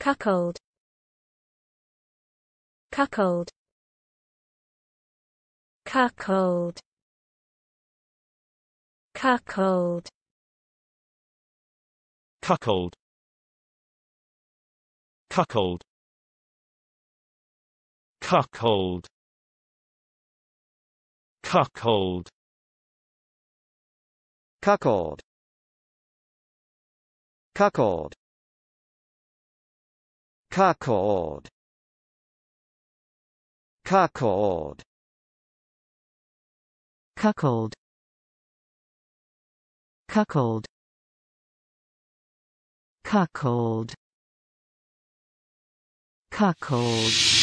cuckold cuckold cuckold cuckold cuckold cuckold cuckold cuckold cuckold cuckold cuckold cuckold cuckold cuckold cuckold cuckold,